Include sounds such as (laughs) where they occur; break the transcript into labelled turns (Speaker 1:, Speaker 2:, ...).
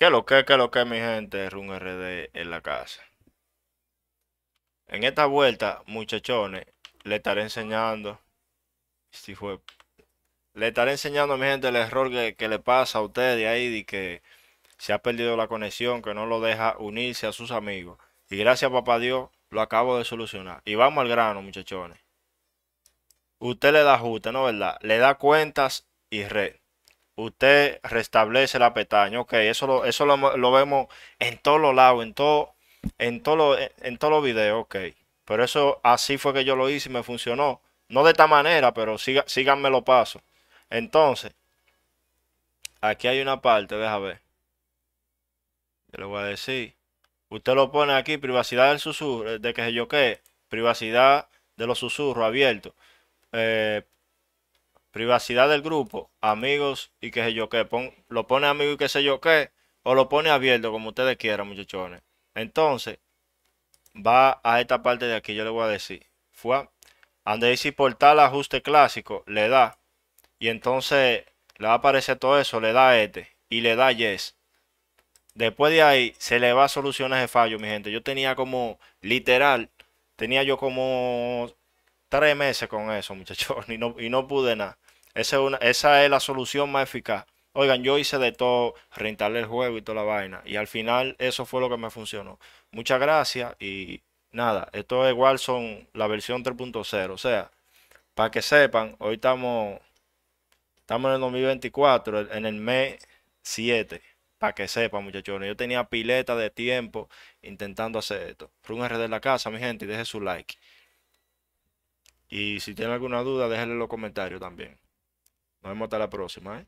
Speaker 1: ¿Qué lo que, qué lo que, mi gente? Run RD en la casa. En esta vuelta, muchachones, le estaré enseñando. Si fue, le estaré enseñando a mi gente el error que, le pasa a ustedes ahí de que se ha perdido la conexión, que no lo deja unirse a sus amigos. Y gracias papá Dios, lo acabo de solucionar. Y vamos al grano, muchachones. Usted le da justo, ¿no verdad? Le da cuentas y red usted restablece la petaña, Ok, eso lo, eso lo, vemos en todos los lados, en todo, en todos los en todos los videos, ok. Pero eso así fue que yo lo hice y me funcionó. No de esta manera, pero siga, síganme los pasos. Entonces, aquí hay una parte, deja ver. Yo le voy a decir. Usted lo pone aquí, privacidad del susurro, eh, de que yo que privacidad de los susurros abiertos. Eh, privacidad del grupo, amigos y qué sé yo qué. lo pone amigo y qué sé yo qué, o lo pone abierto, como ustedes quieran, muchachones. Entonces, va a esta parte de aquí, yo le voy a decir. Fue donde dice portal ajuste clásico, le da. Y entonces le va a aparecer todo eso, le da este y le da yes. Después de ahí se le va a de fallo, mi gente. Yo tenía como, literal, tenía yo como tres meses con eso, (laughs) muchachos, y no, y no pude nada. Esa es, una, esa es la solución más eficaz. Oigan, yo hice de todo, rentarle el juego y toda la vaina. Y al final eso fue lo que me funcionó. Muchas gracias y nada, esto es son la versión 3.0. O sea, para que sepan, hoy estamos, estamos en el 2024, en el mes 7. Para que sepan, muchachos, yo tenía pileta de tiempo intentando hacer esto. r de la casa, mi gente, y deje su like. Y si tienen alguna duda, déjenle en los comentarios también. Nos vemos hasta la próxima, ¿eh?